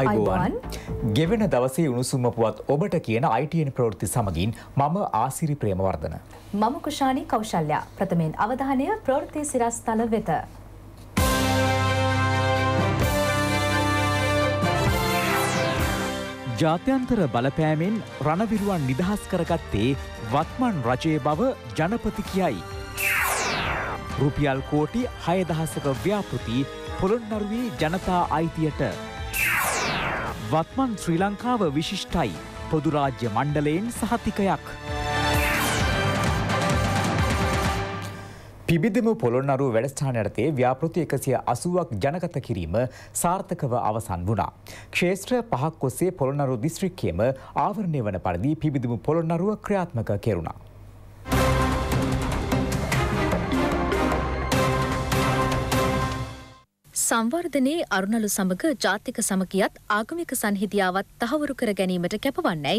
අයිබෝවන් ගෙවෙන දවසේ උණුසුම පුවත් ඔබට කියන අයිටයන ප්‍රවෘති සමගින් මම ආසිරි ප්‍රේමවර්ධන. මම කුෂාණී කෞශල්්‍යයා ප්‍රථමයෙන් අවධානය ප්‍රවෘති සිරස්ථල වෙත. ජාත්‍යන්තර බලපෑමෙන් රණවිරුවන් නිදහස් කරගත්තේ වත්මන් රජය බව ජනපති කියයි. රුපියල් කෝටි හයදහසක ව්‍යාපෘති පොළොන්නරුවේ ජනතා අයිතියට වත්මන් ශ්‍රී ලංකාව විශිෂ්ටයි පොදුරාජ්‍ය මණ්ඩලයෙන් සහතිකයක්. පිබිදම පොළොන්නරු වැඩස්ථාන යටතේ ව්‍යාපෘති එකසිය අසුවක් ජනගත කිරීම සාර්ථකව අවසන් වුණා. ක්ෂේත්‍ර පහක් ඔස්සේ පොළොන්නරු දිස්ත්‍රික්කයම ආවරණය වන පරිදි පිබිදම පොළොන්නරුව ක්‍රියාත්මක කෙරුණා. සංවර්ධනයේ අරුණලු සමග ජාතික සමගියත් ආගමික සංහිදියාවත් තහවුරු කර ගැනීමට කැපවන්නයි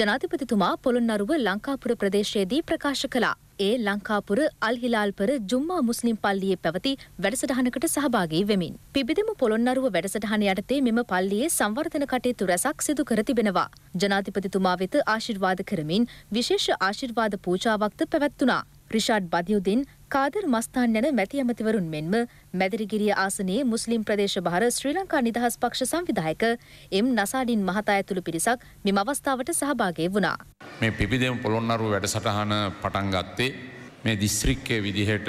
ජනාධිපතිතුමා පොළොන්නරුව ලංකාපුර ප්‍රදේශයේදී ප්‍රකාශ කළා. ඒ ලංකාපුර අල්හිලාල්පර ජුම්මා මුස්ලිම් පල්ලියේ පැවති වැඩසටහනකට සහභාගී වෙමින්. පිබිදෙම පොළොන්නරුව වැඩසටහන යටතේ මෙම පල්ලියේ සංවර්ධන කටයුතු රැසක් සිදු කර තිබෙනවා. ජනාධිපතිතුමා වෙත ආශිර්වාද කරමින් විශේෂ ආශිර්වාද පූජාවක්ද පැවැත්වුණා. රිෂාඩ් බදියුදින් කාදර් මස්තාන් යන මැති ඇමතිවරුන් මෙන්ම මැදිරිගිරිය ආසනයේ මුස්ලිම් ප්‍රදේශ භාර ශ්‍රී ලංකා නිදහස් පක්ෂ සංවිධායක එම් නසාඩින් මහතා ඇතුළු පිරිසක් මෙම අවස්ථාවට සහභාගය වුණා. මේ පිපිදෙම් පොළොන්නරුව වැඩසටහන පටන් ගත්තේ මේ දිස්ත්‍රික්කය විදිහට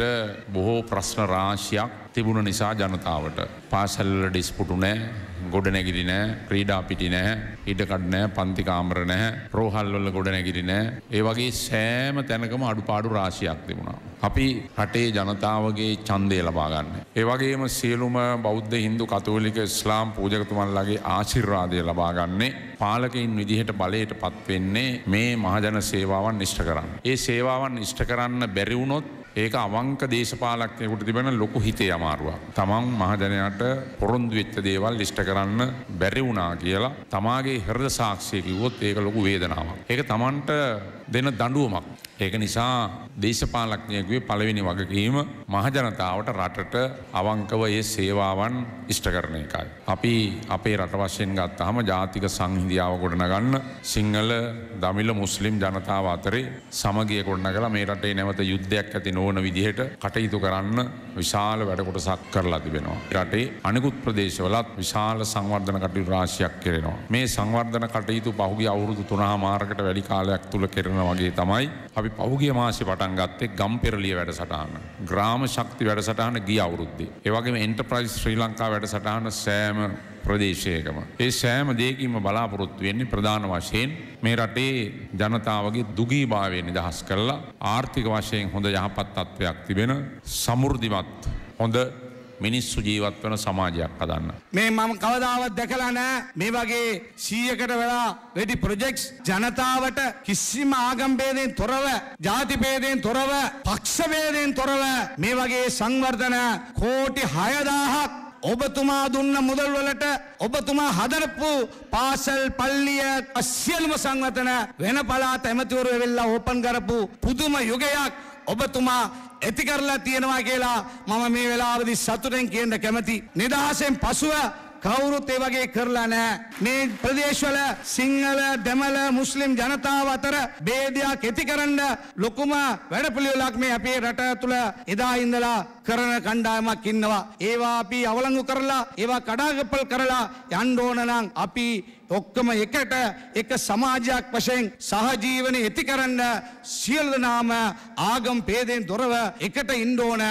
බොහෝ ප්‍රශ්න රාශියක් තිබුණ නිසා ජනතාවට. පාසල්ල ඩිස්පුටු නෑ ගොඩනැගිරි නෑ ක්‍රීඩා පිටි නෑ ඉඩකඩ නෑ පන්තිකාමර නෑ රෝහල්වල ගොඩනැගිරි නෑ ඒ වගේ සෑම තැනකම අඩුපාඩු රාශියක් තිබුණා. අපි රටේ ජනතාවගේ ඡන්දය ලබා ගන්න. ඒ වගේම සියලුම බෞද්ධ හින්දු කතෝලික ඉස්ලාම් පූජකතුමන්ලගේ ආශිර්වාදය ලබා ගන්නේ පාලකයින් විදිහට බලයට පත්වෙන්නේ මේ මහජන සේවාවන් ඉෂ්ට කරන්න. ඒ සේවාවන් ඉෂ්ට කරන්න බැරි වුණොත් ඒක අවංක දේශපාලක්නයකුට තිබෙන ලොකු හිතේ අමාරුවක්. තමන් මහජනයට පොරොන්දු වෙච්ච දේවල් ලිස්ට කරන්න බැරි වුණා කියලා තමාගේ හරද සාක්ෂය කිව්වොත් ඒක ලොකු වේදනාවක්. ඒක තමන්ට දෙන දඩුවමක්. ඒක නිසා දේශපාලක්ඥයකුවේ පළවෙනි වගකීම මහජනතාවට රටට අවංකව ඒ සේවාවන් ඉෂ්ට කරන එකයි. අපි අපේ රට වශයෙන් ගත් හම ජාතික සංහිදියාව ගොඩනගන්න සිංහල දමිල මුස්ලිම් ජනතාව අතරේ සමගිය ගොඩන කලා මේ රටේ නැවත යුද්ධයක් ඇති නොවන විදිහට කටයුතු කරන්න විශාල වැඩකොට සක් කරලා තිබෙනවා. රටේ අනිකුත් ප්‍රදේශවලත් විශාල සංවර්ධන කටයුතු රාශියක් කෙරෙනවා. මේ සංවර්ධන කටයුතු පහුගේ අවුරුදු තුනහා මාරකට වැඩි කාලයක් තුළ කෙරෙන කරන වගේ තමයි. අපි පහුගිය මාසේ පටන් ගත්තේ ගම්පෙරළිය වැඩසටහන. ග්‍රාම ශක්ති වැඩසටහන ගිය අවුරුද්දේ. ඒ වගේම එන්ටර්ප්‍රයිස් ශ්‍රී ලංකා වැඩසටහන සෑම ප්‍රදේශයකම. ඒ සෑම දෙයකින්ම බලාපොරොත්තු වෙන්නේ ප්‍රධාන වශයෙන් මේ රටේ ජනතාවගේ දුගීභාවය නිදහස් කරලා ආර්ථික වශයෙන් හොඳ යහපත් තත්ත්වයක් තිබෙන සමෘද්ධිමත් හොඳ මිනිස්සු ජීවත් වන සමාජයක් හදන්න. මේ මම කවදාවත් දැකලා නෑ මේ වගේ සීයකට වෙලා වැඩි ප්‍රොජෙක්ස් ජනතාවට කිසිම ආගම්බේදයෙන් තොරව ජාතිපේදයෙන් තොරව පක්ෂබේදයෙන් තොරව මේ වගේ සංවර්ධන කෝටි හයදාහක් ඔබතුමා දුන්න මුදල්වලට ඔබතුමා හදරපු පාසල් පල්ලිය අස්්‍යල්ම සංවතන වෙන පලාත් ඇමතිවරු වෙල්ලා ඕපන් කරපු පුදුම යුගයක් ඔබතුමා ඇති කරලා තියෙනවා කියලා මම මේ වෙලාවදි සතුටෙන් කියන්න කැමති. නිදහසෙන් පසුව කවුරුත් ඒ වගේ කරලා නැහැ. මේ ප්‍රදේශවල සිංහල දෙමළ මුස්ලිම් ජනතාව අතර ભેදයක් ඇති කරන්න ලොකුම වැඩපිළිවෙලක් මේ අපේ රට තුළ එදා ඉඳලා කරන කණ්ඩායමක් ඉන්නවා. ඒවා අපි අවලංගු කරලා ඒවා කඩාගපල් කරලා යන්න ඕන නම් අපි ඔක්කොම එකට එක සමාජයක් වශයෙන් සහජීවනය ඇති කරන්න සියලු නාම ආගම් ભેදයෙන් දොරව එකට ඉන්න ඕන.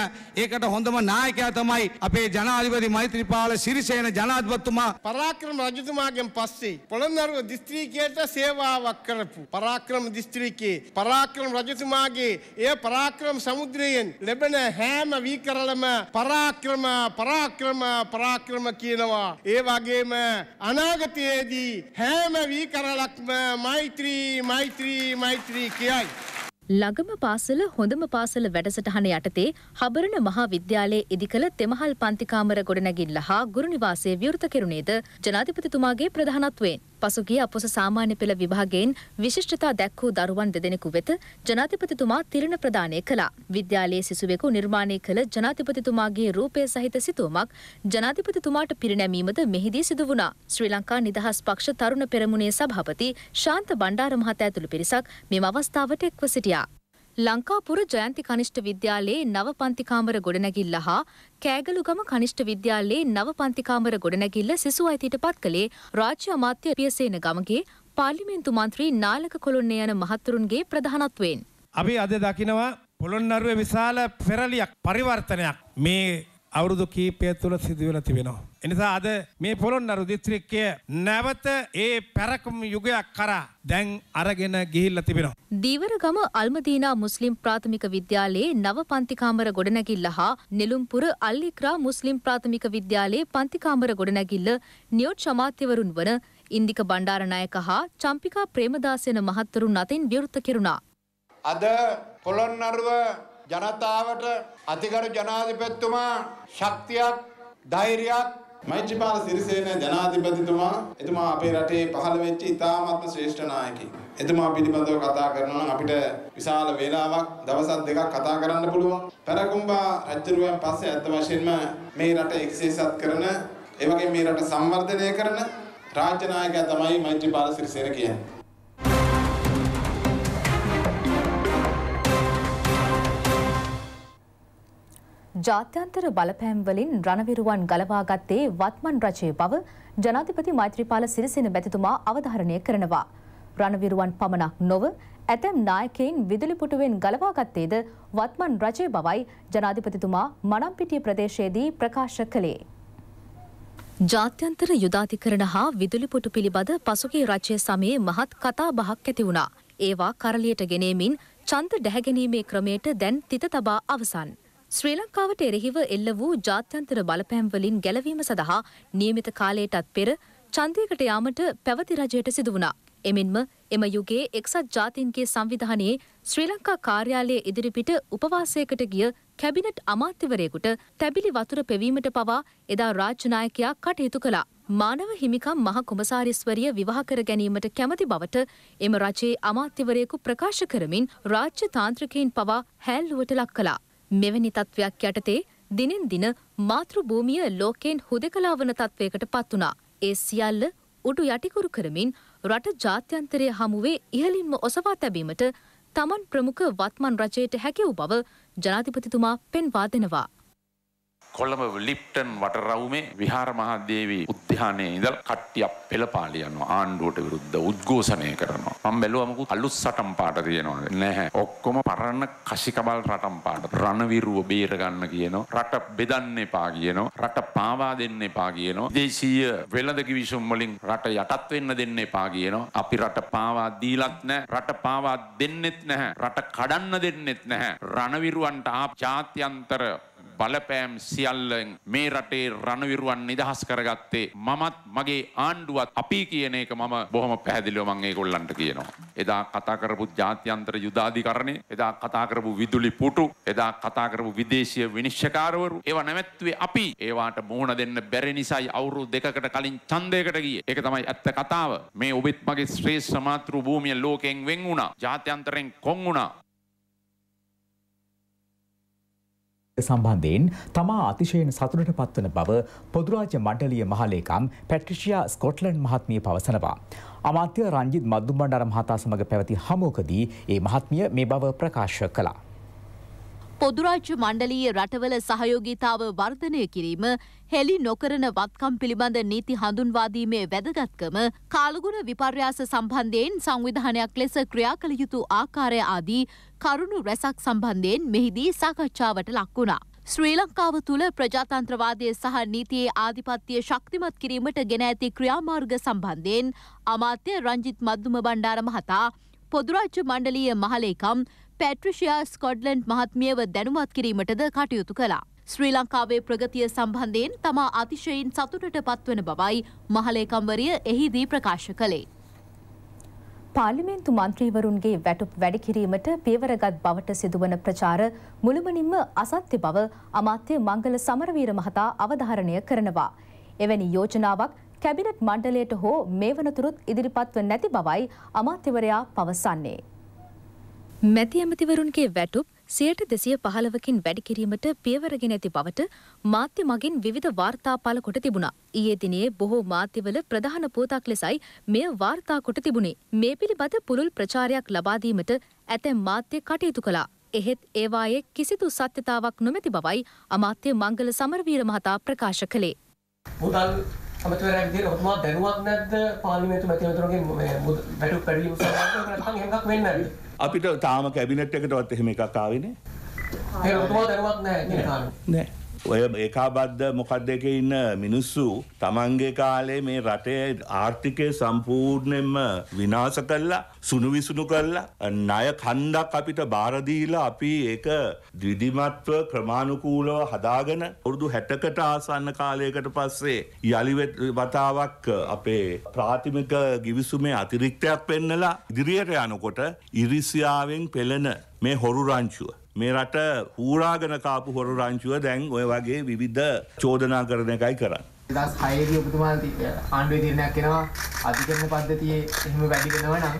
ඒකට හොඳම නායකයා තමයි අපේ ජනාධිපති මෛත්‍රීපාල සිරිසේන ජනාධිපතිතුමා. පරාක්‍රම රජතුමාගෙන් පස්සේ පොළොන්නරුව දිස්ත්‍රික්කයට සේවාවක් කරපු පරාක්‍රම දිස්ත්‍රික්කයේ පරාක්‍රම රජතුමාගේ එය පරාක්‍රම සමුද්‍රයෙන් ලැබෙන හැම වීක කරලම පරාක්‍රම පරාක්‍රම පරාක්‍රම කියනවා. ඒ වගේම අනාගතයේදී හැම වී කරලක්ම මෛත්‍රී මෛත්‍රී මෛත්‍රී කියයි. ළගම පාසල හොඳම පාසල වැඩසටහන යටතේ හබරණ මහා විද්‍යාලයේ ඉදිකළ තෙමහල් පන්තිකාමර ගොඩනැගිල්ල හා ගුරුනිවාසය විවෘත කෙරුණේද ජනාධිපතිතුමාගේ ප්‍රධානත්වයෙන්. පසුගිය අපොස සාමාන්‍ය පෙළ විභාගයෙන් විශිෂ්ටතා දැක්වූ දරුවන් දෙදෙනෙකු වෙත ජනාධිපතිතුමා තිරණ ප්‍රදානය කළා. විද්‍යාලයේ සිසුවෙකු නිර්මාණය කළ ජනාධිපතිතුමාගේ රූපය සහිත සිතුවමක් ජනාධිපතිතුමාට පිරිනැමීමද මෙහිදී සිදු වුණා. ශ්‍රී ලංකා නිදහස් පක්ෂ තරුණ පෙරමුණේ සභාපති ශාන්ත බණ්ඩාර මහතා ඇතුළු පිරිසක් මෙම අවස්ථාවට එක්ව සිටියා. ලංකාපුර ජයන්ති කනිෂ්ඨ විද්‍යාලයේ නව පන්තිකාමර ගොඩනැගිල්ල හා කෑගලුගම කනිෂ්ඨ විද්‍යාලයේ නව පන්තිකාමර ගොඩනැගිල්ල සිසු අයිතිට පත් කළේ රාජ්‍ය අමාත්‍ය පියසේන ගමගේ පාර්ලිමේන්තු මන්ත්‍රී නාලක කොළොන්නේ යන මහත්තුරුන්ගේ ප්‍රධානත්වයෙන්. අපි අද දකිනවා පොළොන්නරුවේ විශාල පෙරලියක් පරිවර්තනයක් මේ අවුරුදු කීපය තුළ සිදුවෙලා තිබෙනවා. එනිසා අද මේ පොළොන්නරු දිස්ත්‍රික්කය නැවත ඒ පැරකුම් යුගයක් කරා දැන් අරගෙන ගිහිල්ල තිබෙනවා. දීවරගම අල්මදීනා මුස්ලිම් ප්‍රාථමික විද්‍යාලයේ නව පන්තිකාමර ගොඩනැගිල්ල හා නෙළුම්පුර අල්ලික්‍රා මුස්ලිම් ප්‍රාථමික විද්‍යාලයේ පන්තිකාමර ගොඩනැගිල්ල නියෝට් සමාත්‍යවරුන් වන ඉන්දික බණ්ඩාරනායක හා චම්පිකා ප්‍රේමදාසයන මහත්තරුන් අතින් විවෘත කෙරුණා. අද පොළොන්නරුව ජනතාවට අතිකරු ජනාධිපත්තුමා ශක්තියක් ධෛර්යයක් මෛත්‍රීපාල සිරිසේන ජනාධිපතිතුමා එතුමා අපේ රටේ පහළ වෙච්ච ඉතාමත්ම ශ්‍රේෂ්ඨ නායකයෙක්. එතුමා පිළිබඳව කතා කරනවා නම් අපිට විශාල වේලාවක් දවසක් දෙකක් කතා කරන්න පුළුවන්. පැරකුම්බා රජුරුවන් පස්සේ අත් වශයෙන්ම මේ රට එක්සේසත් කරන, ඒ වගේම මේ රට සංවර්ධනය කරන රාජ්‍ය නායකයා තමයි මෛත්‍රීපාල සිරිසේන කියන්නේ. ජාත්‍යන්තර බලපෑම්වලින් රණවිරුවන් ගලවාගත්තේ වත්මන් රජය බව ජනාධිපති මෛත්‍රීපාල සිරිසෙන බැතිතුමා අවධාරණය කරනවා. රණවිරුවන් පමණක් නොව ඇතැම් නායකයින් විදුලිපුටුවෙන් ගලවාගත්තේද වත්මන් රජය බවයි ජනාධිපතිතුමා මනම්පිටිය ප්‍රදේශයේදී ප්‍රකාශ කළේ. ජාත්‍යන්තර යුදාධිකරණ හා විදුලිපුටු පිළිබඳ පසුගේ රජය සමයේ මහත් කතා බහක් ඇති වුණා. ඒවා කරලියට ගෙනීමින් චන්ත ඩැහැගැනීමේ ක්‍රමයට දැන් තිත තබා අවසන්. ශ්‍රී ලංකාවට එරෙහිව එල්ල වූ ජාත්‍යන්තර බලපෑම්වලින් ගැලවීම සඳහා නියමිත කාලයටත් පෙර චන්දයකට යාමට පැවති රජයට සිදු වුණා. එමෙන්ම එම යුගයේ එක්සත් ජාතීන්ගේ සංවිධානයේ ශ්‍රී ලංකා කාර්යාලය ඉදිරිපිට උපවාසයකට ගිය කැබිනට් අමාත්‍යවරයෙකුට තැබිලි වතුර පෙවීමට පවා එදා රාජ්‍යනායකයා කටයුතු කළා. මානව හිමිකම් මහ කොමසාරිස්වරිය විවාහ කර ගැනීමට කැමති බවට එම රජයේ අමාත්‍යවරයෙකු ප්‍රකාශ කරමින් රාජ්‍ය තාන්ත්‍රිකයින් පවා හැල්ලුවට ලක් කළා. මෙවැනි තත්ත්වයක් යටතේ දිනෙන් දින මාතෘභූමිය ලෝකයෙන් හුදකලා වන තත්ත්වයකට පත් වුණා. ඒ සියල්ල උඩු යටිකුරු කරමින් රට ජාත්‍යන්තරය හමුවේ ඉහලින්ම ඔසවා තැබීමට තමන් ප්‍රමුඛ වත්මන් රජයට හැකිව් බව ජනාධිපතිතුමා පෙන්වා දෙනවා. කොළඹ ලිප්ටන් වටරවුමේ විහාර මහදේවී උද්‍යානයේ ඉඳලා කට්ටියක් පෙළපාලි යනවා ආණ්ඩුවට විරුද්ධ උද්ඝෝෂණය කරනවා මම බැලුවා මොකද අලුත් සටන් පාට තියෙනවද නැහැ ඔක්කොම පරණ කසිකබල් රටම් පාට රණවිරුව බේර ගන්න කියනවා රට බෙදන්න එපා කියනවා රට පාවා දෙන්න එපා කියනවා දේශීය වෙළඳ කිවිසුම් වලින් රට යටත් වෙන්න දෙන්න එපා කියනවා අපි රට පාවා දීලත් නැහැ රට පාවා දෙන්නෙත් නැහැ රට කඩන්න දෙන්නෙත් නැහැ රණවිරුවන්ට ආ ජාත්‍යන්තර බලපෑම් සියල්ලෙන් මේ රටේ රණවිරුවන් නිදහස් කරගත්තේ මමත් මගේ ආණ්ඩුවත් අපි කියන එක මම බොහොම පැහැදිලිව මම ඒගොල්ලන්ට කියනවා. එදා කතා කරපු ජාත්‍යන්තර යුදාධිකරණය, එදා කතා කරපු විදුලි පුටු, එදා කතා කරපු විදේශීය විනිශ්චයකාරවරු ඒවා නැවැත්තුවේ අපි. ඒවාට මුහුණ දෙන්න බැරි නිසායි අවුරුදු දෙකකට කලින් ඡන්දයකට ගියේ. ඒක තමයි ඇත්ත කතාව. මේ ඔබත් මගේ ශ්‍රේෂ්ඨ මාතෘ භූමිය ලෝකයෙන් වෙන් වුණා. ජාත්‍යන්තරෙන් කොන් වුණා. සම්බන්ධයෙන් තමා අතිශයෙන් සතුටට පත්වන බව පොදුරාජ්‍ය මණ්ඩලීය මහලේකම් පැට්‍රිෂියා ස්කොට්ලන්ඩ් මහත්මිය පවසනවා. අමාත්‍ය රංජිත් මද්දුම්බණ්ඩාර මහතා සමඟ පැවති හමුවකදී ඒ මහත්මිය මේ බව ප්‍රකාශ කළා. පොදුරාජ්‍ය මණ්ඩලීය රටවල සහයෝගීතාව වර්ධනය කිරීම හෙළි නොකරන වත්කම් පිළිබඳ නීති හඳුන්වාදීමේ වැදගත්කම කාලගුණ විපර්යාස සම්බන්ධයෙන් සංවිධානයක් ලෙස ක්‍රියා කළ යුතු ආකාරය ආදී කරුණු රැසක් සම්බන්ධයෙන් මෙහිදී සාකච්ඡාවට ලක් වුණා. ශ්‍රී ලංකාව තුළ ප්‍රජාතන්ත්‍රවාදය සහ නීතියේ ආධිපත්‍යය ශක්තිමත් කිරීමට ගෙන ඇති ක්‍රියාමාර්ග සම්බන්ධයෙන් අමාත්‍ය රංජිත් මධ්දුම බණ්ඩාර මහතා පොදුරාජ්‍ය මණ්ඩලීය මහලේකම් පැට්‍රිෂයා ස්කොඩ්ලන්ඩ් මහත්මියව දැනුවත් කිරීමටද කටයුතු කළා. ශ්‍රී ලංකාවේ ප්‍රගතිය සම්බන්ධයෙන් තමා අතිශයින් සතුටට පත්වන බවයි මහලේකම්වරිය එහිදී ප්‍රකාශ කළේ. පාර්ලිමේන්තු මන්ත්‍රීවරුන්ගේ වැටුප් වැඩිකිරීමට පියවරගත් බවට සිදුවන ප්‍රචාර මුළුමනින්ම අසත්‍ය බව අමාත්‍ය මංගල සමරවීර මහතා අවධාරණය කරනවා. එවැනි යෝජනාවක් කැබිනට් මණ්ඩලයට හෝ මේ වනතුරුත් ඉදිරිපත්ව නැති බවයි අමාත්‍යවරයා පවසන්නේ. මැති ඇමතිවරුන්ගේ වැටුප් සියයට දෙසිය පහළවකින් වැඩිකිරීමට පියවරගෙන ඇති බවට මාධ්‍ය මගින් විධ වාර්තා පල කොට තිබුණා. ඊයේ දිනේ බොහෝ මාධ්‍යවල ප්‍රධාන පුවතක් ලෙසයි මෙය වාර්තා කොට තිබුණේ. මේ පිළිබඳ පුළුල් ප්‍රචාරයක් ලබාදීමට ඇතැම් මාධ්‍ය කටයුතු කළා. එහෙත් ඒවායේ කිසිදු සත්‍යතාවක් නොමැති බවයි අමාත්‍ය මංගල සමරවීර මහතා ප්‍රකාශ කළේ. මුදල් අමතර විදිහට ඔබතුමා දැනුවත් නැද්ද පාර්ලිමේන්තු මැතිවරණතුරුගෙන් මේ වැටු පැඩවීම සම්බන්ධව නැත්නම් එහෙමකක් වෙන්නේ නැද්ද අපිට තාම කැබිනට් එකටවත් එහෙම එකක් ආවේ නෑ ඒ ඔබතුමා දැනුවත් නැහැ නෑ ඔය ඒකාබද්ධ මොකක් දෙක ඉන්න මිනිස්සු තමන්ගේ කාලේ මේ රටේ ආර්ථිකය සම්පූර්ණයෙන්ම විනාශ කල්ලා සුණු විසුණු කල්ලා ණය කන්දක් අපිට බාරදීලා අපි ඒක දිවිධිමත්ව ක්‍රමාණුකූලව හදාගෙන වරුදු හැටකට ආසන්න කාලයකට පස්සේ යළි වතාවක් අපේ ප්‍රාථමික ගිවිසුමේ අතිරික්තයක් පෙන්නලා ඉදිරියට යනකොට ඉරිසියාවෙන් පෙළෙන මේ හොරු රංචුව මේ රට හූරාගෙන කාපු හොරු රංචුව දැන් ඔය වගේ විවිධ චෝදනා කරන එකයි කරන්න. දස් හයේදී ඔබතුමා ආණ්ඩුවේ තීරණයක් එනවා අධිකරණ පද්ධතියේ එහෙම වැඩි වෙනවා නම්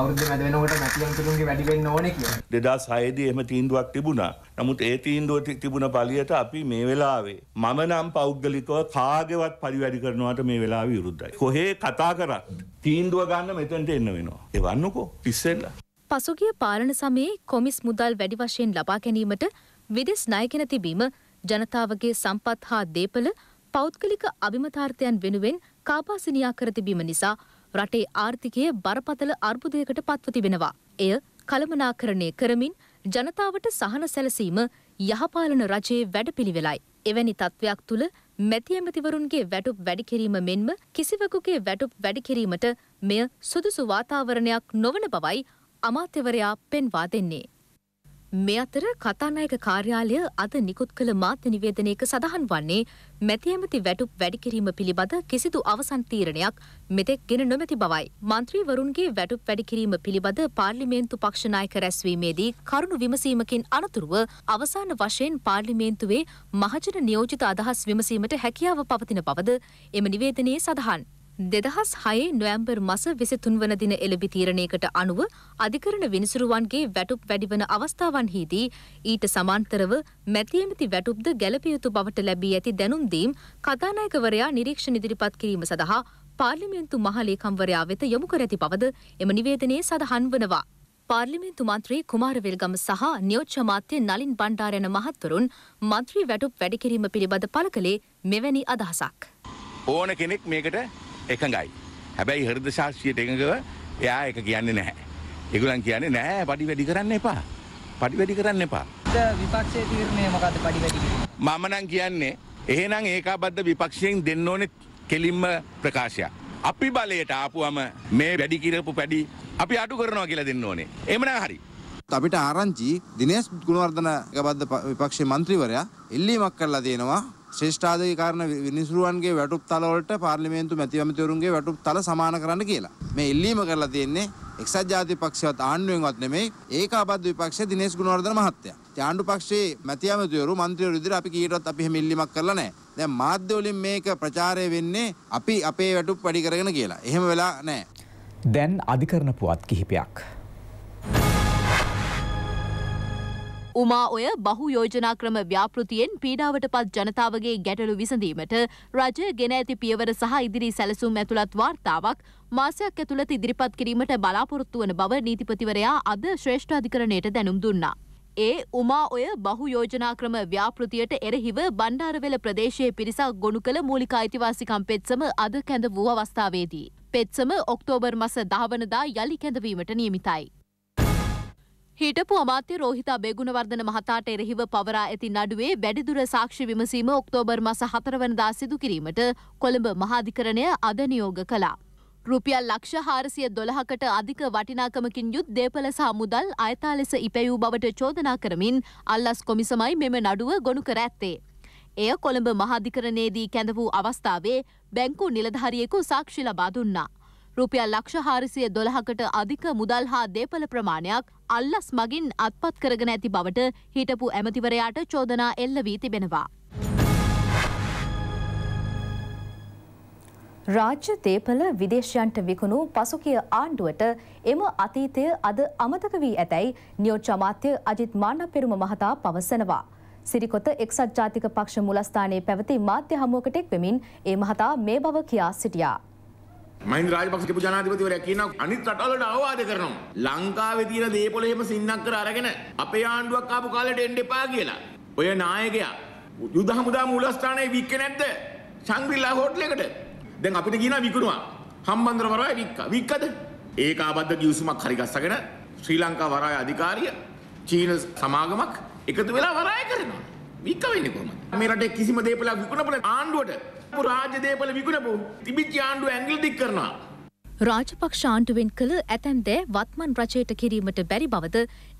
අවුරුදු මැද වෙනකොට මැතිවරණ තුරුන්ගේ වැඩි වෙන්න ඕනේ කියලා. 2006දී එහෙම තීන්දුවක් තිබුණා. නමුත් ඒ තීන්දුව තිබුණ පළියට අපි මේ වෙලාවේ මම නම් පෞද්ගලිකව කාගේවත් පරිවැඩි කරනවට මේ වෙලාවේ විරුද්ධයි. කොහේ කතා කරත් තීන්දුව ගන්න මෙතනට එන්න වෙනවා. එවන්නකෝ ඉස්සෙල්ලා. පසුගිය පාලන සමයේ කොමිස් මුදල් වැඩි වශයෙන් ලබා ගැනීමට විදෙස් ණයගෙන තිබීම ජනතාවගේ සම්පත් හා දේපල පෞද්ගලික අභිමතාර්ථයන් වෙනුවෙන් කාපාසිනියා කර තිබීම නිසා රටේ ආර්ථිකය බරපතල අර්බුදයකට පත්ව තිබෙනවා. එය කළමනාකරණය කරමින් ජනතාවට සහන සැලසීම යහපාලන රජයේ වැඩපිළිවෙලයි. එවැනි තත්ත්වයක් තුළ මැතිඇමතිවරුන්ගේ වැටුප් වැඩිකිරීම මෙන්ම කිසිවකුගේ වැටුප් වැඩිකිරීමට මෙය සුදුසු වාතාවරණයක් නොවන බවයි අමාත්‍යවරයා පෙන්වා දෙන්නේ. මේ අතර කතානායක කාර්යාලය අද නිකුත් කළ මාධ්‍ය නිවේදනයක සඳහන් වන්නේ මැති ඇමති වැටුප් වැඩි කිරීම පිළිබඳ කිසිදු අවසන් තීරණයක් මෙතෙක් ගෙන නොමැති බවයි. මන්ත්‍රීවරුන්ගේ වැටුප් වැඩි කිරීම පිළිබඳ පාර්ලිමේන්තු පක්ෂ නායක රැස්වීමේදී කරුණු විමසීමකින් අනතුරුව අවසාන වශයෙන් පාර්ලිමේන්තුවේ මහජන නියෝජිත අදහස් විමසීමට හැකියාව පවතින බවද එම නිවේදනයේ සඳහන්. දෙදහස් හයේ නොවැම්බර් මස විසිතුන් වන දින එළබි තීරණයකට අනුව අධිකරණ විනිසුරුවන්ගේ වැටුප් වැඩිවන අවස්ථාවන්හිදී ඊට සමාන්තරව මැතිඇමති වැටුප්ද ගැලපියයුතු බවට ලැබී ඇති දැනුම්දීම් කතානායකවරයා නිරීක්ෂණ ඉදිරිපත් කිරීම සඳහා පාර්ලිමේන්තු මහලේකම්වරයා වෙත යොමු කර ඇති බවද එම නිවේදනයේ සඳහන් වනවා. පාර්ලිමේන්තු මන්ත්‍රී කුමාරවෙල්ගම සහ නියෝච්ච මාත්‍ය නලින් බණ්ඩාරයන මහත්වරුන් මන්ත්‍රී වැටුප් වැඩිකිරීම පිළිබඳ පල කළේ මෙවැනි අදහසක්. ඕන කෙනෙක් මේකට එකඟයි. හැබැයි හරිද ශාස්ත්‍රියයට එකඟව එයා එක කියන්නේ නැහැ. ඒගොල්ලන් කියන්නේ නැහැ පඩි වැඩි කරන්න එපා. පඩි වැඩි කරන්න එපා. විපක්ෂයේ තීරණය මොකද්ද පඩි වැඩි කිරීම? මම නම් කියන්නේ එහෙනම් ඒකාබද්ධ විපක්ෂයෙන් දෙන්න ඕනේ කෙලින්ම ප්‍රකාශයක්. අපි බලයට ආපුවම මේ වැඩි කිරපු පැඩි අපි අඩු කරනවා කියලා දෙන්න ඕනේ. එහෙමනම් හරි. අපිට ආරංචි දිනේෂ් ගුණවර්ධන ඒකාබද්ධ විපක්ෂයේ മന്ത്രിවරයා එල්ලීමක් කරලා දෙනවා ශේෂ්ඨාධිකාරී කාරණ විනිසුරුවන්ගේ වැටුප් තලවලට පාර්ලිමේන්තු මැතිවැමතිවරුන්ගේ වැටුප් තල සමාන කරන්න කියලා. මේ ඉල්ලීම කරලා තියෙන්නේ එක්සත් ජාතික පක්ෂයවත් ආණ්ඩුවෙන්වත් නෙමෙයි ඒකාබද්ධ විපක්ෂයේ දිනේෂ් ගුණවර්ධන මහත්තයා. ආණ්ඩු පක්ෂයේ මැතිවැමතිවරු මන්ත්‍රීවරු විදිහට අපි කීයටවත් අපි එහෙම ඉල්ලීමක් කරලා නැහැ. දැන් මාධ්‍ය වලින් මේක ප්‍රචාරය වෙන්නේ අපි අපේ වැටුප් වැඩි කරගෙන කියලා. එහෙම වෙලා නැහැ. දැන් අධිකරණ පුවත් කිහිපයක්. උමා ඔය බහු යෝජනා ක්‍රම ව්‍යාපෘතියෙන් පීඩාවට පත් ජනතාවගේ ගැටලු විසඳීමට රජය ගෙන ඇති පියවර සහ ඉදිරි සැලසුම් ඇතුළත් වාර්තාවක් මාසයක් ඇතුළත ඉදිරිපත් කිරීමට බලාපොරොත්තු වන බව නීතිපතිවරයා අද ශ්‍රේෂ්ඨ අධිකරණයට දැනුම් දුන්නා. ඒ උමා ඔය බහු යෝජනා ක්‍රම ව්‍යාපෘතියට එරහිව බණ්ඩාරවෙල ප්‍රදේශයේ පිරිසක් ගොුණු කළ මූලික අයිතිවාසිකම් පෙත්සම අද කැඳ වූ අවස්ථාවේදී. පෙත්සම ඔක්තෝබර් මස දහවනදා යළි කැඳවීමට නියමිතයි. හිටපු අමාත්‍ය රෝහිත අබේගුණවර්ධන මහතාට එරෙහිව පවරා ඇති නඩුවේ වැඩිදුර සාක්ෂි විමසීම ඔක්තෝබර් මස 4 වනදා සිදු කිරීමට කොළඹ මහාධිකරණය අද නියෝග කළා. රුපියල් ලක්ෂ 412කට අධික වටිනාකමකින් යුත් දේපල සහ මුදල් අයථා ලෙස ඉපැයූ බවට චෝදනා කරමින් අල්ලස් කොමිසමයි මෙම නඩුව ගොනු කර ඇත්තේ. එය කොළඹ මහාධිකරණයේදී කැඳ වූ අවස්ථාවේ බැංකු නිලධාරියෙකු සාක්ෂි ලබා දුන්නා. රුපියල් ලක්ෂ හාරිසිය දොළහකට අධික මුදල් හා දේපල ප්‍රමාණයක් අල්ලස් මගින් අත්පත් කරගෙන ඇති බවට හිටපු ඇමතිවරයාට චෝදනා එල්ල වී තිබෙනවා. රාජ්‍ය දේපල විදේශයන්ට විකුණු පසුකිය ආණ්ඩුවට එම අතීතය අද අමතක වී ඇතැයි නියෝජ්‍ය අමාත්‍ය අජිත් මානපෙරුම මහතා පවසනවා. සිරිකොත එක්සත් ජාතික පක්ෂ මුලස්ථානයේ පැවති මාධ්‍ය හමුවකට එක් වෙමින් ඒ මහතා මේ බව කියා සිටියා. මහින්ද රාජපක්ෂ කියපු ජනාධිපතිවරයා කියනවා අනිත් රටවලට අවවාද කරනවා. ලංකාවේ තියෙන දේපොළ එහෙම සින්නක් කර අරගෙන අපේ ආණ්ඩුවක් ආපු කාලෙට එන්න එපා කියලා. ඔය නායකයා යුද හමුදා මූලස්ථානයේ වික්කේ නැද්ද? ශංග්‍රීලා හෝටල් එකට. දැන් අපිට කියනවා විකුණුවා. හම්බන්තොට වරාය වික්කා. වික්කද? ඒක ආබද්ධ කිවිසුමක් හරි ගස්සගෙන ශ්‍රී ලංකා වරාය අධිකාරිය චීන සමාගමක් එකතු වෙලා වරාය කරනවා. වික්ක වෙන්නේ කොහොමද? මේ රටේ කිසිම දේපලක් විකුණපල ආණ්ඩුවට රාජ්‍ය දේපල විකුණපු තිබිච්ච ආණ්ඩුව ඇඟිලි දික් කරනවා. රාජපක්ෂ ආණ්ඩුවෙන් කළ ඇතැම් දෑ වත්මන් රජයට කිරීමට බැරි බවද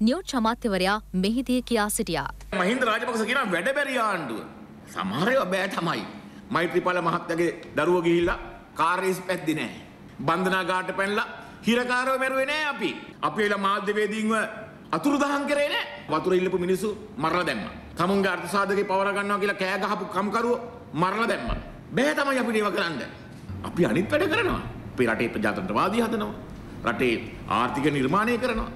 නියෝජ්‍ය අමාත්‍යවරයා මෙහිදී කියා සිටියා. මහින්ද රාජපක්ෂ කියන වැඩ බැරි ආණ්ඩුව. සමහරව බෑ තමයි. මෛත්‍රීපාල මහත්තයාගේ දරුවෝ ගිහිල්ලා කාර්යස් පැද්දි නෑ. බන්ධනාගාරට පැනලා හිරකාරව මැරුවේ නෑ අපි. අපි වෙලා මාධ්‍යවේදීන්ව අතුරුදහන් කරේ නෑ. වතුර ඉල්ලපු මිනිස්සු මරලා දැම්මා. තමුන්ගේ අර්ථසාධකේ පවර ගන්නවා කියලා කෑ ගහපු කම්කරුවෝ මරලා දැම්මා. බෑ තමයි අපිට ඒව කරන්න. අපි අනිත් වැඩ කරනවා. අපේ රටේ ප්‍රජාතන්ත්‍රවාදී හදනවා. රටේ ආර්ථික නිර්මාණය කරනවා.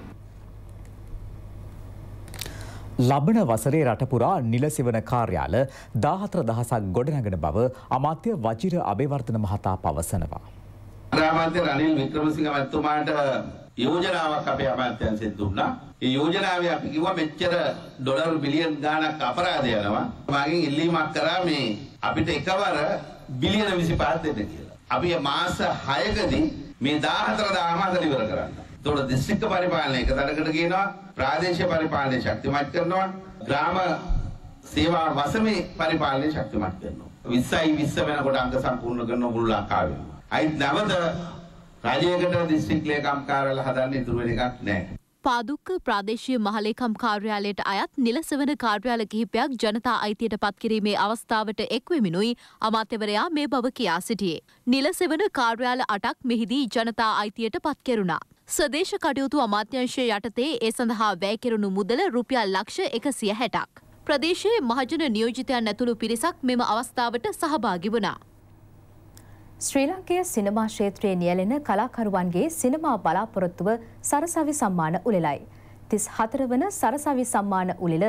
ලබන වසරේ රටපුරා නිලසිවන කාර්යාල දාහතර දහසක් ගොඩනගෙන බව අමාත්‍ය වචිර අභිවර්ධන මහතා පවසනවා. අරාමාත්‍ය රනිල් වික්‍රමසිංහ මැතිතුමාට යෝජනාවක් අපේ අමාත්‍යංශයෙන් දුන්නා. ඒ යෝජනාවේ අපි කිව්වා මෙච්චර ඩොලර් බිලියන් ගාණක් අපරාධ යනවා. මාගෙන් ඉල්ලීමක් කරා මේ අපිට එකවර බිලියන 25 දෙන්න කියලා. අපි මාස 6කදී මේ 14000 ඉවර කරන්න. ඒතකොට දිස්ත්‍රික්ක පරිපාලනය එක තැනකට කියනවා ප්‍රාදේශීය පරිපාලනය ශක්තිමත් කරනවා ග්‍රාම සේවා වසමේ පරිපාලනය ශක්තිමත් කරනවා 20යි 20 වෙනකොට අංක සම්පූර්ණ කරන මුල් ලංකාවේ. අයිත් නැවත රජයකට දිස්ත්‍රික් ලේකම් කාර්යාල හදන්න ඉතුරු වෙන එකක් නැහැ. පාදුක්ක ප්‍රාදේශීය මහලේකම් කාර්යාලයට අයත් නිලස වන කාර්යාල කිහිපයක් ජනතා අයිතියට පත්කිරීමේ අවස්ථාවට එක්වෙමිනුයි අමාත්‍යවරයා මේ බව කියා සිටියේ. නිලස වන කාර්යාල අටක් මෙහිදී ජනතා අයිතියට පත්කෙරුණා. සදේශ කටයුතු අමාත්‍යංශය යටතේ ඒ සඳහා වැෑකෙරුණු මුදල රුපියල් ලක්ෂ එකසිය හැටක්. ප්‍රදේශයේ මහජන නියෝජිතයන් ඇතුළු පිරිසක් මෙම අවස්ථාවට සහභාගි වනා. ශ්‍රී ලංකයේ සිනමා ක්ෂේත්‍රයේ නියැලෙන කලාකරුවන්ගේ සිනමා බලාපොරොත්තුව සරසවි සම්මාන උළෙලයි. තිස් හතරවන සරසවි සම්මාන උළෙල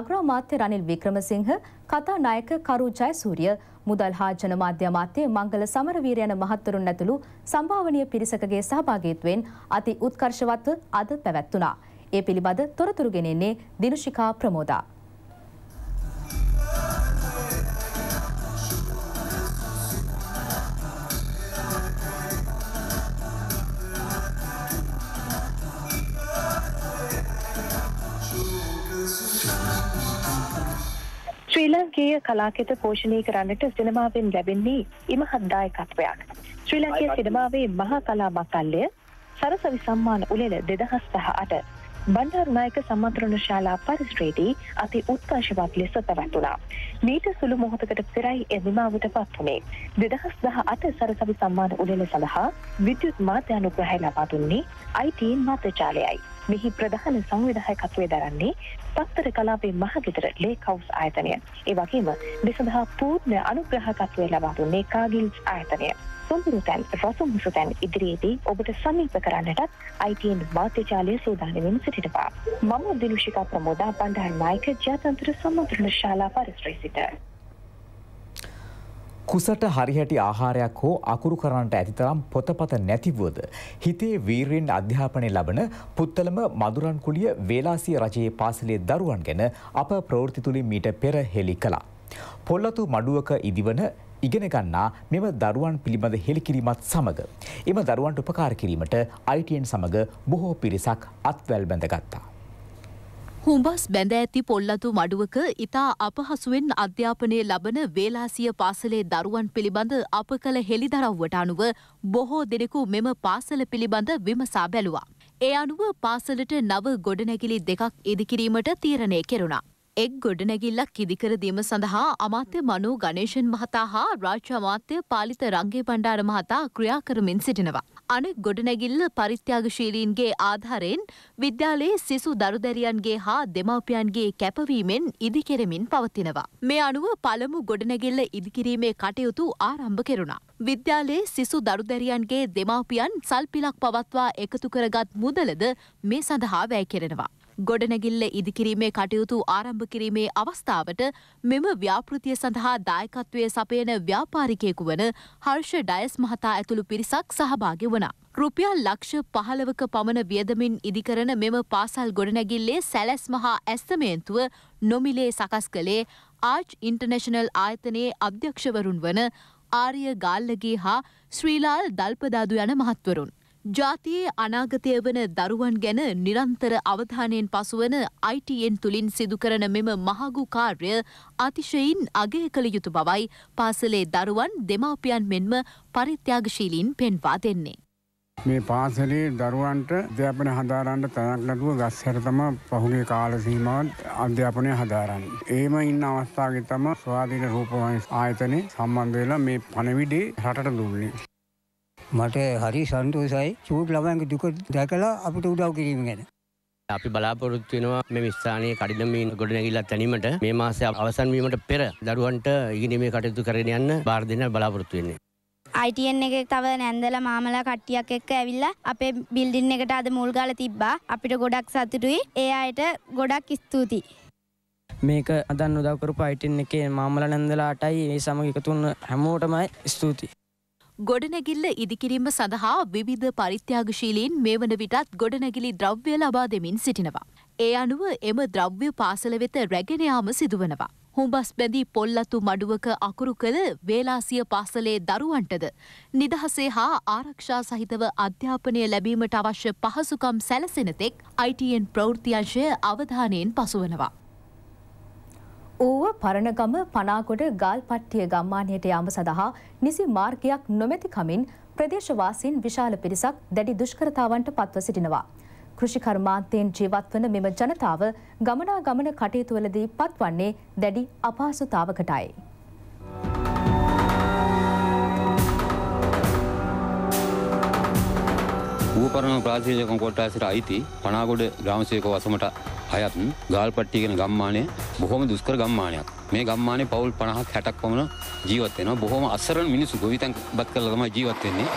අග්‍රාමාත්‍ය රනිල් වික්‍රමසිංහ කතා නායක කරු ජයසූරිය මුදල් හා ජනමාධ්‍ය අමාත්‍ය මංගල සමරවීරයන මහත්වරුන් ඇතුළු සම්භාවනීය පිරිසකගේ සහභාගීත්වයෙන් අති උත්කර්ෂවත්ව අද පැවැත්වුණා. ඒ පිළිබඳ තොරතුරු ගෙනෙන්නේ දිනුෂිකා ප්‍රමෝදා. ශ්‍රී ලංකයේ කලාකෙත පෝෂණය කරන්නට සිනමාවෙන් ලැබෙන්නේ ඉම හද්දායකත්වයක්. ශ්‍රී ලංකයේ සිනමාවේ මහා කලා මකල්ලය සරසවි සම්මාන උලෙල දෙදහස් සහ අට බණ්ඩර්නායක සම්මන්ත්‍රණ ශාලා පරිශ්‍රයේදී අති උත්කර්ශවත් ලෙස පැවැත්වුණා. මීට සුළු මොහොතකට පෙරයි එදිමාවට පත් වුණේ. දෙදහස් දහ අට සරසවි සම්මාන උලෙල සඳහා විද්‍යුත් මාධ්‍යානුග්‍රහය ලබා දුන්නේ අයිටීන් මාත්‍රචාලයයි. මෙහි ප්‍රධාන සංවිධායකත්වය දරන්නේ පත්තර කලාපේ මහගෙදර ලේකවුස් ආයතනය. ඒ වගේම දෙසඳහා පූර්ණ අනුග්‍රහකත්වය ලබා දුන්නේ කාගිල්ස් ආයතනය. සොඳුරුතැන් රසුමුසුතැන් ඉදිරියේදී ඔබට සමීප කරන්නටත් අයිටන් මාත්‍යජාලය සූදානමින් සිටිටපා. මම දිනුෂිකා ප්‍රමෝදා බණ්ඩාර් නායක ජාතන්ත්‍ර සමුද්‍රණ ශාලා පරිශ්‍රය සිට. කුසට හරිහැටි ආහාරයක් හෝ අකුරු කරන්නට ඇතිතරම් පොතපත නැතිවුවද. හිතේ වීරෙන් අධ්‍යාපනය ලබන පුත්තලම මදුරන්කුලිය වේලාසිය රජයේ පාසලේ දරුවන් ගැන අප ප්‍රවෘති තුළින් මීට පෙර හෙළි කලා. පොල්ලතු මඩුවක ඉදිවන ඉගෙනගන්නා මෙම දරුවන් පිළිබඳ හෙළිකිරීමත් සමඟ. එම දරුවන්ට උපකාර කිරීමට අයිටන් සමඟ බොහෝ පිරිසක් අත්වැල් බැඳගත්තා. හුඹස් බැඳ ඇති පොල්ලතු මඩුවක ඉතා අපහසුවෙන් අධ්‍යාපනය ලබන වේලාසිය පාසලේ දරුවන් පිළිබඳ අප කළ හෙළිදරව්වට අනුව බොහෝ දෙනෙකු මෙම පාසල පිළිබඳ විමසා බැලුවා. ඒ අනුව පාසලට නව ගොඩනැගිලි දෙකක් ඉදිකිරීමට තීරණය කෙරුණා. එක් ගොඩනැගිල්ලක් ඉදිකර දීම සඳහා අමාත්‍ය මනෝ ගණේෂන් මහතා හා රාජ්‍ය අමාත්‍ය පාලිත රංගේ බණ්ඩාර මහතා ක්‍රියා කරමින් සිටිනවා. අනෙක් ගොඩනැගිල්ල පරිත්‍යාගශීලීන්ගේ ආධාරයෙන් විද්‍යාලයේ සිසු දරුදැරියන්ගේ හා දෙමව්පියන්ගේ කැපවීමෙන් ඉදිකෙරමින් පවතිනවා. මේ අනුව පළමු ගොඩනැගිල්ල ඉදිකිරීමේ කටයුතු ආරම්භ කෙරුණා. විද්‍යාලයේ සිසු දරුදැරියන්ගේ දෙමව්පියන් සල්පිලක් පවත්වා එකතු කරගත් මුදලද මේ සඳහා වැය කෙරෙනවා. ගොඩනැගිල්ල ඉදිකිරීමේ කටයුතු ආරම්භ කිරීමේ අවස්ථාවට මෙම ව්‍යාපෘතිය සඳහා දායකත්වය සපයන ව්‍යාපාරිකයෙකු වන හර්ෂ ඩයස් මහතා ඇතුළු පිරිසක් සහභාගි වනා. රුපියල් ලක්ෂ පහළවක පමණ වියදමින් ඉදිකරන මෙම පාසල් ගොඩනැගිල්ලේ සැලැස්ම හා ඇස්තමේන්තුව නොමිලේ සකස් කළේ ආච් ඉන්ටර්නැශනල් ආයතනයේ අධ්‍යක්ෂවරුන් වන ආරිය ගාල්ලගේ හා ශ්‍රීලාල් දල්පදාදු යන මහත්වරුන්. ජාතියේ අනාගතය වන දරුවන් ගැන නිරන්තර අවධානයෙන් පසුවන අයිටන් තුළින් සිදුකරන මෙම මහගු කාර්ය අතිශයින් අගය කළ යුතු බවයි පාසලේ දරුවන් දෙමාපියන් මෙන්ම පරිත්‍යාගශීලීන් පෙන්වා දෙන්නේ. මේ පාසලේ දරුවන්ට අධ්‍යාපන හදාරන්න තැනක් ලැබුව ගස් හැරතම පහුගේ කාලසීමාවත් අධ්‍යාපනය හදාරන්න. ඒම ඉන්න අවස්ථාගේ තම ස්වාධීන රූපවයිස් ආයතනය සම්බන්ධ වෙලා මේ පණවිඩේ රටට දුන්නේ. මට හරි සන්තෝසයි චූට් ළමයන්ගේ දුක දැකලා අපිට උදව් කිරීම ගැන. අපි බලාපොරොත්තු වෙනවා මේ ස්ථානයේ කඩිනමින් ගොඩනැගිල්ලක් තැනීමට මේ මාසය අවසන් වීමට පෙර දරුවන්ට ඉගෙනීමේ කටයුතු කරගෙන යන්න බාර දෙන්න බලාපොරොත්තු වෙන්නේ. ITN එක තව නැන්දලා මාමලා කට්ටියක් එක්ක ඇවිල්ලා අපේ බිල්ඩින් එකට අද මුල් ගාලා තිබ්බා. අපිට ගොඩක් සතුටුයි. ඒ අයට ගොඩක් ස්තුතියි. මේක අදන් උදව් කරපු ITN එකේ මාමලා නැන්දලාටයි ඒ සමග එකතු වුණ හැමෝටමයි ස්තුතියි. ගොඩනැගිල්ල ඉදිකිරීම සඳහා විවිධ පරිත්‍යාගශීලීන් මේ වන විටත් ගොඩනැගිලි ද්‍රව්‍ය ලබා දෙමින් සිටිනවා. ඒ අනුව එම ද්‍රව්‍ය පාසල වෙත රැගෙනයාම සිදුවනවා. හුම්බස් බැඳී පොල්ලතු මඩුවක අකුරු කළ වේලාසිය පාසලේ දරුවන්ටද. නිදහසේ හා ආරක්ෂා සහිතව අධ්‍යාපනය ලැබීමට අවශ්‍ය පහසුකම් සැලසෙනතෙක් ITN ප්‍රවෘතිංශය අවධානයෙන් පසුවනවා. ඌව පරණගම පනාකොට ගල්පට්ටිය ගම්මානයට යාම සඳහා නිසි මාර්ගයක් නොමැති කමින් ප්‍රදේශවාසීන් විශාල පිරිසක් දැඩි දුෂ්කරතාවන්ට පත්ව සිටිනවා. කෘෂිකර්මාන්තයෙන් ජීවත්වන මෙම ජනතාව ගමනා ගමන කටයුතුවලදී පත්වන්නේ දැඩි අපහසුතාවකටයි. ඌපරණ ප්‍රාදේශක කොට්ටාසට අයිති පනාගොඩ ග්‍රාමසයක වසමට අයත් ගල්පට්ටිය කියන ගම්මානය බොහොම දුෂ්කර ගම්මානයක්. මේ ගම්මානේ පවුල් 50ක් 60ක් පමණ ජීවත් වෙනවා. බොහොම අසරණ මිනිස්සු ගොවිතැන් බත් කරලා තමයි ජීවත් වෙන්නේ.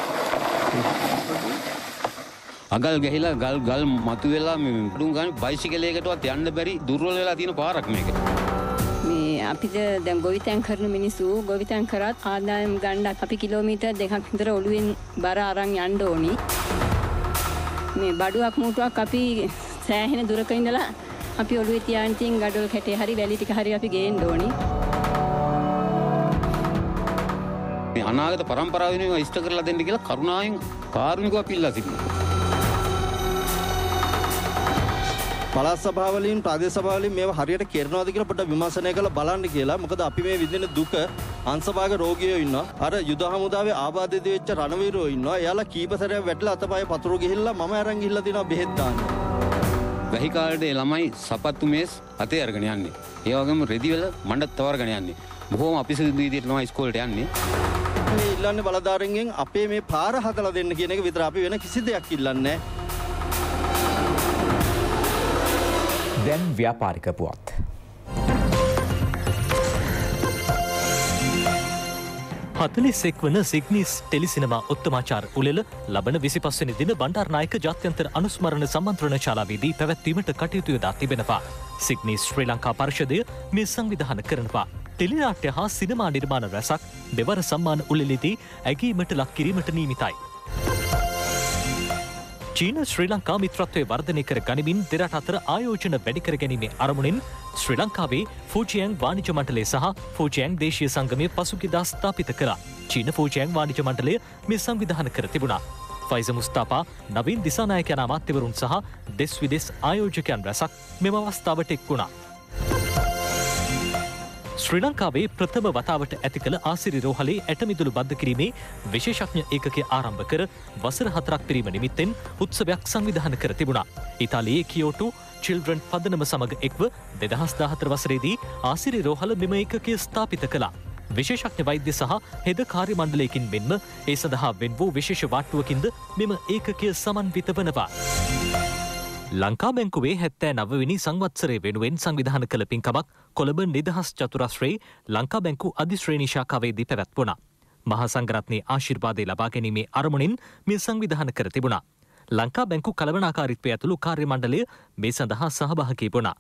අගල් ගහිලා ගල් ගල් මතු වෙලා මේ ඩුම් ගානේ බයිසිකලයකටවත් යන්න බැරි දුර්වල වෙලා තියෙන පාරක් මේක. මේ අපිට දැන් ගොවිතැන් කරන මිනිස්සු ගොවිතැන් කරත් ආදායම් ගණ්ඩත් අපි කිලෝමීට දෙකක් විතර ඔළුවෙන් බර අරන් යන්න ඕනි. මේ බඩුවක් මූටුවක් අපි සෑහෙන දුරක ඉඳලා අපි ඔළුවේ තියාගෙන තියෙන gadol කැටේ හරි වැලි ටික හරි අපි ගේන්න ඕනි. මේ අනාගත පරම්පරාව වෙනුවෙන් ඉෂ්ට කරලා දෙන්න කියලා කරුණාවෙන් කාරුණිකව අපි ඉල්ලා සිටිනවා. පළාත් සභාවලින් ප්‍රාදේශ සභාවලින් මේවා හරියට කරනවාද කියලා පොඩ්ඩක් විමර්ශනය කරලා බලන්න කියලා. මොකද අපි මේ විඳින දුක අංශභාග රෝගියෝ ඉන්නවා. අර යුද හමුදාවේ ආබාධිත වෙච්ච රණවීරයෝ ඉන්නවා. එයාලා කීප සැරයක් වැටලා අතපය පතුරු ගිහිල්ලා මම අරන් ගිහිල්ලා දෙනවා බෙහෙත් දාන්න. වැහිකාලට ළමයි සපත්තු මේස් අතේ අරගෙන යන්නේ. ඒවගේම රෙදිවල මණ්ඩත් තවරගෙන යන්නේ. බොහෝම අපිසිදීදියට නවා ස්කෝල්ට යන්නේ. ඉල්ලන්න බලධාරෙන්ගෙන් අපේ මේ පාර හදලා දෙන්න කියන එක විතර අපි වෙන කිසි දෙයක් ඉල්ලන්නේ දැන් ව්‍යාපාරික පුවත්. හතලිසෙක් වන සිග්නිස් ටෙලිසිනමා ඔත්තමාචාර උළෙල ලබන විසිපස්සනි දින බණ්ඩාර්නායක ජාත්‍යන්තර අනුස්මරණ සම්න්ත්‍රණ ශාලාවේදී පැවැත්වීමට කටයුතු යොදා තිබෙනවා. සිග්නිස් ශ්‍රී ලංකා පර්ෂදය මේ සංවිධාන කරනවා. ටෙලිනාට්‍ය හා සිනමා නිර්මාණ රැසක් දෙවර සම්මාන උළෙලෙදී ඇගීමට ලක්කිරීමට නීමිතයි. චීන ශ්‍රී ලංකා මිත්‍රත්වය වර්ධනය කර ගනිමින් දෙරට අතර ආයෝජන වැඩිකර ගැනීමේ අරමුණින් ශ්‍රී ලංකාවේ ෆූජියන් වානිජ මටලේ සහ ෆූජියන් දේශය සංගමය පසුකිදා ස්ථාපිත කළ චීන ෆූජියන් වානිජ මටලය මේ සංවිධාන කර තිබුණා. ෆයිස මුස්ථාපා නවින් දිසානායකයන අමාත්‍යවරුන් සහ දෙස් විදෙස් ආයෝජකයන් රැසක් මෙම අවස්ථාවට එක් වුණා. ශ්‍රී ලංකාවේ ප්‍රථම වතාවට ඇති කළ ආසිරි රෝහලේ ඇටමිදුළු බද්ධ කිරීමේ විශේෂඥ ඒකකය ආරම්භ කර වසර හතරක් පිරීම නිමිත්තෙන් උත්සවයක් සංවිධාන කර තිබුණා. ඉතාලියේ කියෝටු චිල්ඩ්‍රන් පදනම සමඟ එක්ව දෙදහස් දාහතර වසරේදී ආසිරි රෝහල මෙම ඒකකය ස්ථාපිත කළා. විශේෂඥ වෛද්‍ය සහ හෙද කාරි මණ්ඩලයකින් මෙන්ම ඒ සඳහා වෙන් වූ විශේෂ වාට්ටුවකින්ද මෙම ඒකකය සමන්විත වනවා. ලංකා බැංකුවේ හැත්තෑ නවවිනි සංවත්සරය වෙනුවෙන් සංවිධාන කළ පින්කමක් කොළඹ නිදහස් චතුරස්ශ්‍රයේ ලංකා බැංකු අධිශ්‍රේණිශාකාවේදී පැවැත්වුණ. මහා සංගරත්නය ආශිර්වාදය ලබා ගැනීමේ අරමුණින් මේ සංවිධාන කර තිබුණා. ලංකා බැංකු කලවනාකාරිත්වය ඇතුළු කාර්යමණ්ඩලය මේ සඳහා සහභාකිපුුණා.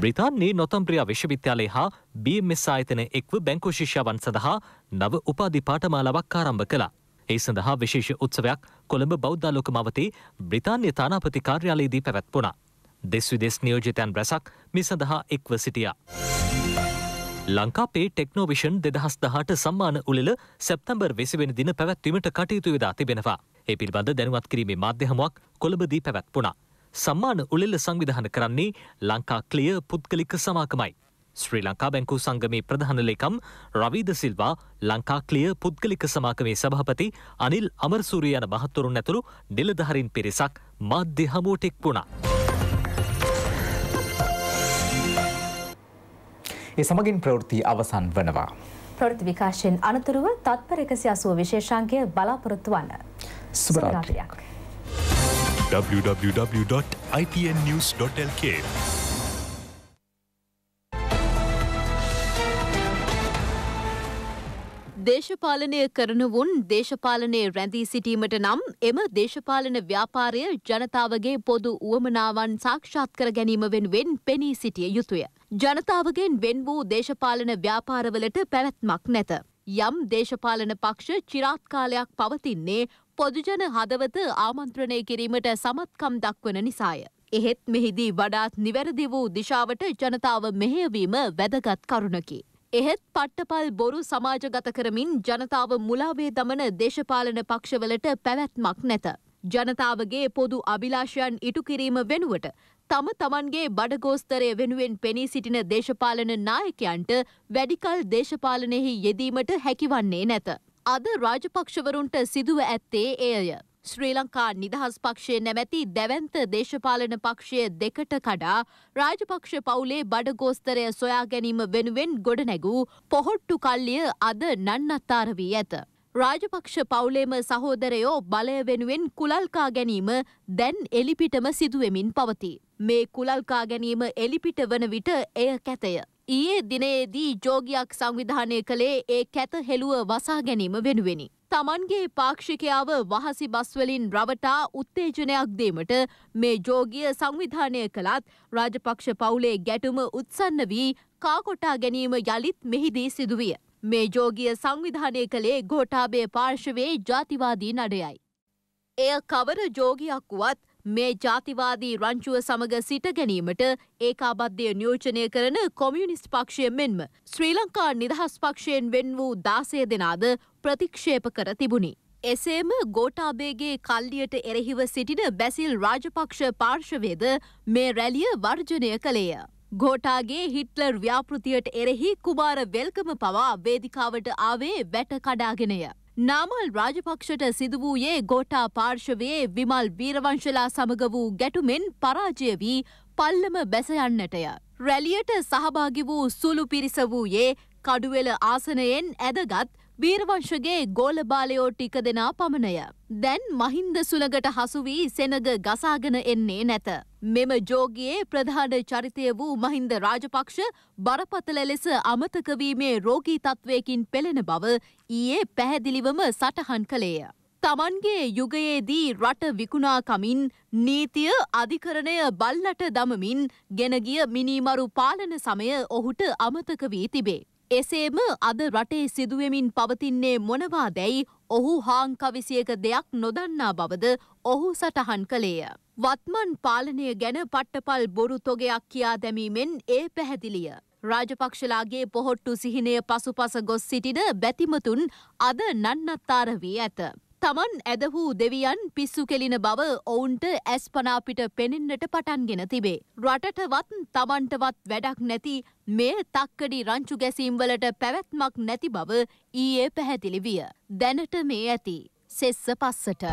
බ්‍රතාන්නේ නොතම්ප්‍රිය විශ්වවිද්‍යාලය හා BMS ආයතන එක්ව බැංකෝ ශිෂ්‍යාවන් සඳහා නව උපාධි පාටමාලාවක් ආරම්භ කලා. ඒ සඳහා විශේෂ උත්සවයක් කොළඹ බෞද්ධාලෝක මවතේ බ්‍රිතාන්‍ය තානාපති කාර්යාලයේදී පැවැත්වුණා. දෙස් විදෙස් නියෝජිතයන් රැසක් මේ සඳහා එක්ව සිටියා. ලංකාපේ ටෙක්නෝවිෂන් දෙදහස් දහට සම්මාන උළෙල සැප්තැම්බර් වෙසිවෙන දින පැවැත්වීමට කටයුතු වෙදා තිබෙනවා. ඒ පිල්බඳ දැනුවත් කිරීමේ මාධ්‍යහමුවක් කොළඹදී පැවැත්වුණා. සම්මාන උළෙල සංවිධාන කරන්නේ ලංකා ක්ලිය පුද්ගලික සමාකමයි. ශ්‍රී ලංකා බැංකු සංගමේ ප්‍රධාන ලේකම් රවිද සිල්වා ලංකා ක්ලිය පුද්ගලික සමාගමේ සභාපති අනිල් අමරසූරිය යන මහත්වරුන් ඇතුළු නිලධහරින් පිරිසක් මාධ්‍ය හමුවට එක් වුණා. ඒ සමගින් ප්‍රවෘත්ති අවසන් වනවා. ප්‍රෘති විකාශයෙන් අනතුරුව තත්පර එකසි අසුව විශේෂාන්ගේ බලාපොරොත්තු වන්න. සුභරාත්‍රයක්. www.itnnews.lk දේශපාලනය කරනවුන් දේශපාලනය රැඳී සිටීමට නම් එම දේශපාලන ව්‍යාපාරය ජනතාවගේ පොදු වුවමනාවන් සාක්ෂාත් කර ගැනීම වෙනුවෙන් පෙනී සිටිය යුතුය. ජනතාවගෙන් වෙන් වූ දේශපාලන ව්‍යාපාරවලට පැවැත්මක් නැත. යම් දේශපාලන පක්ෂ චිරාත්කාලයක් පවතින්නේ පොදුජන හදවත ආමන්ත්‍රණය කිරීමට සමත්කම් දක්වන නිසාය. එහෙත් මෙහිදී වඩාත් නිවැරදි වූ දිශාවට ජනතාව මෙහෙයවීම වැදගත් කරුණකි. එහෙත් පට්ටපල් බොරු සමාජගත කරමින් ජනතාව මුලාවේ දමන දේශපාලන පක්ෂවලට පැවැත්මක් නැත. ජනතාවගේ පොදු අභිලාෂයන් ඉටු කිරීම වෙනුවට තම තමන්ගේ බඩගෝස්තරය වෙනුවෙන් පෙනී සිටින දේශපාලන නායකයන්ට වැඩිකල් දේශපාලනයෙහි යෙදීමට හැකිවන්නේ නැත. අද රාජපක්ෂවරුන්ට සිදුව ඇත්තේ එයය. ශ්‍රී ලංකා නිදහස් පක්ෂය නැමැති දැවන්ත දේශපාලන පක්ෂය දෙකට කඩා රාජපක්ෂ පවුලේ බඩගෝස්තරය සොයා ගැනීම වෙනුවෙන් ගොඩනැගූ පොහොට්ටු කල්ලිය අද නන්නත්තාර වී ඇත. රාජපක්ෂ පවුලේම සහෝදරයෝ බලය වෙනුවෙන් කුලල්කා ගැනීම දැන් එලිපිටම සිදුවෙමින් පවති. මේ කුලල්කා ගැනීම එලිපිට වන විට එය කැතය. ඊයේ දිනයේදී ජෝගයක් සංවිධානය කළේ ඒ කැත හෙළුව වසා ගැනීම වෙනුවෙනි. තමන්ගේ පාක්ෂිකයාව වහසි බස්වලින් රවටා උත්තේජනයක් දීමට මේ ජෝගිය සංවිධානය කළත් රාජපක්ෂ පවුලේ ගැටුම උත්සන්න වී කාකොටා ගැනීම යළිත් මෙහිදී සිදුවිය. මේ ජෝගිය සංවිධානය කළේ ගෝටාබේ පාර්ශවයේ ජාතිවාදී නඩයයි. එය කවර ජෝගයක් වුවත් මේ ජාතිවාදී රංචුව සමග සිට ගැනීමට ඒකාබද්ධය නියෝජනය කරන කොමියුනිස්ට් පක්ෂය මෙන්ම ශ්‍රී ලංකා නිදහස් පක්ෂයෙන් වෙන් වූ දාසය දෙනාද ප්‍රතික්ෂේප කර තිබුණි. එසේම ගෝටාබේගේ කල්ලියට එරෙහිව සිටින බැසිල් රාජපක්ෂ පාර්ශවේද මේ රැලිය වර්ජනය කළේය. ගෝටාගේ හිට්ලර් ව්‍යාපෘතියට එරෙහි කුමාර වෙල්කම පවා වේදිකාවට ආවේ වැට කඩාගෙනය. නාමල් රාජපක්ෂට සිදු වූයේ ගෝටා පාර්ශවයේ විමල් වීරවංශලා සමග වූ ගැටුමෙන් පරාජය වී පල්ලම බැස යන්නටය. රැලියට සහභාගි වූ සුළු පිරිස වූයේ කඩුවෙල ආසනයෙන් ඇදගත් වීරවංශගේ ගෝලබාලයෝ ටික දෙනා පමණය. දැන් මහින්ද සුළඟට හසුවී සෙනග ගසාගෙන එන්නේ නැත. මෙම ජෝගයේ ප්‍රධාන චරිතය වූ මහින්ද රාජපක්ෂ බරපතල ලෙස අමතකවීමේ රෝගී තත්ත්වයකින් පෙළෙන බව ඊයේ පැහැදිලිවම සටහන් කළේය. තමන්ගේ යුගයේදී රට විකුණාකමින් නීතිය අධිකරණය බල්ලට දමමින් ගෙනගිය මිනිමරු පාලන සමය ඔහුට අමතක වී තිබේ. එසේම අද රටේ සිදුවමින් පවතින්නේ මොනවා දැයි ඔහු හාංකවිසියක දෙයක් නොදන්නා බවද ඔහු සටහන් කළේය. වත්මන් පාලනය ගැන පට්ටපල් බොරු තොගයක් කියා දැමීමෙන් ඒ පැහැදිලිය. රාජපක්ෂලාගේ පොහොට්ටු සිහිනය පසුපස ගොස් සිටින බැතිමතුන් අද නන්නත්තාර වී ඇත. තමන් ඇදහූ දෙවියන් පිස්සු කෙලින බව ඔවුන්ට ඇස්පනාපිට පෙනෙන්නට පටන්ගෙන තිබේ. රටටවත් තමන්ටවත් වැඩක් නැති මේ තක්කඩි රංචු ගැසීම්වලට පැවැත්මක් නැති බව ඊයේ පැහැදිලි විය. දැනට මේ ඇති. සෙස්ස පස්සට.